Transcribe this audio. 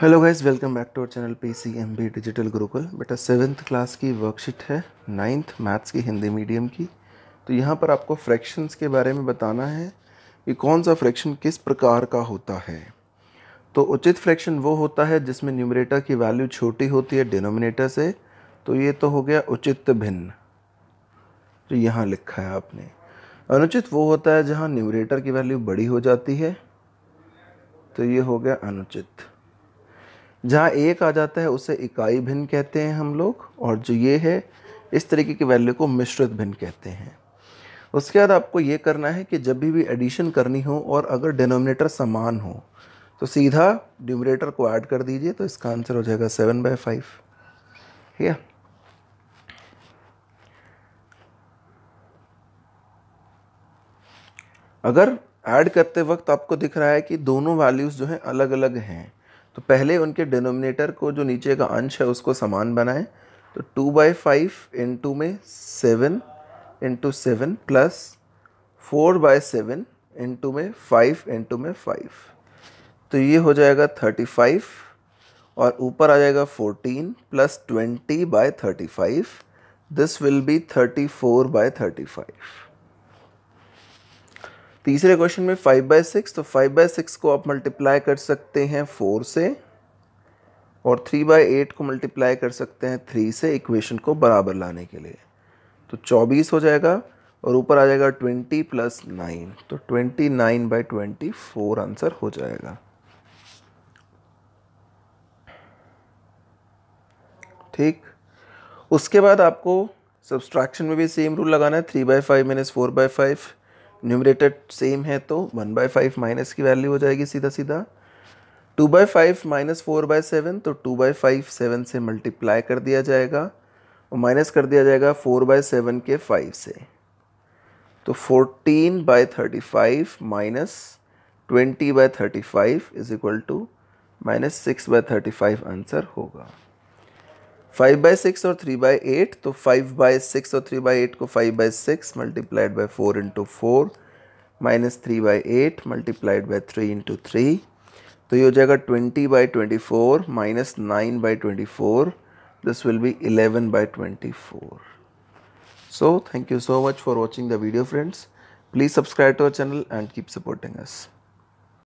hello guys welcome back to our channel P C M B digital Gurukul बेटा seventh class की worksheet है ninth maths की Hindi medium की तो यहाँ पर आपको फ्रैक्शंस के बारे में बताना है कि कौन सा फ्रैक्शन किस प्रकार का होता है तो उचित फ्रैक्शन वो होता है जिसमें न्यूमरेटर की वैल्यू छोटी होती है डिनोमिनेटर से तो ये तो हो गया उचित भिन्न जो तो यहाँ लिखा है आपने अनुचित वो होता है जहाँ न्यूमरेटर की वैल्यू बड़ी हो जाती है तो ये हो गया अनुचित जहाँ एक आ जाता है उसे इकाई भिन्न कहते हैं हम लोग और जो ये है इस तरीके की वैल्यू को मिश्रित भिन्न कहते हैं उसके बाद आपको ये करना है कि जब भी भी एडिशन करनी हो और अगर डिनोमिनेटर समान हो तो सीधा डिमिनेटर को ऐड कर दीजिए तो इसका आंसर हो जाएगा सेवन बाय फाइव ठीक है अगर ऐड करते वक्त आपको दिख रहा है कि दोनों वैल्यूज़ जो हैं अलग अलग हैं तो पहले उनके डिनोमिनेटर को जो नीचे का अंश है उसको समान बनाएं तो टू बाई फाइव इंटू में seven into seven plus four by seven into में फाइव इंटू में फाइव तो ये हो जाएगा थर्टी फाइव और ऊपर आ जाएगा fourteen plus twenty by thirty five this will be thirty four by thirty five तीसरे क्वेश्चन में फाइव बाय सिक्स तो फाइव बाय सिक्स को आप मल्टीप्लाई कर सकते हैं फोर से और थ्री बाई एट को मल्टीप्लाई कर सकते हैं थ्री से इक्वेशन को बराबर लाने के लिए तो चौबीस हो जाएगा और ऊपर आ जाएगा ट्वेंटी प्लस नाइन तो twenty nine by twenty four answer हो जाएगा ठीक उसके बाद आपको सब्सट्रैक्शन में भी सेम रूल लगाना है three by five minus four by five numerator same है तो वन बाई फाइव माइनस की वैल्यू हो जाएगी सीधा सीधा two by five minus four by seven तो टू बाई फाइव सेवन से मल्टीप्लाई कर दिया जाएगा और माइनस कर दिया जाएगा फोर बाई सेवन के फाइव से तो fourteen by thirty five minus twenty by thirty five is equal to minus six by thirty five answer होगा फाइव बाई सिक्स और थ्री बाई एट तो फाइव बाई सिक्स और three by eight को five by six multiplied by four into four minus three by eight multiplied by three into three तो ये हो जाएगा twenty by twenty four minus nine by twenty four will be eleven by twenty four so thank you so much for watching the video friends please subscribe to our channel and keep supporting us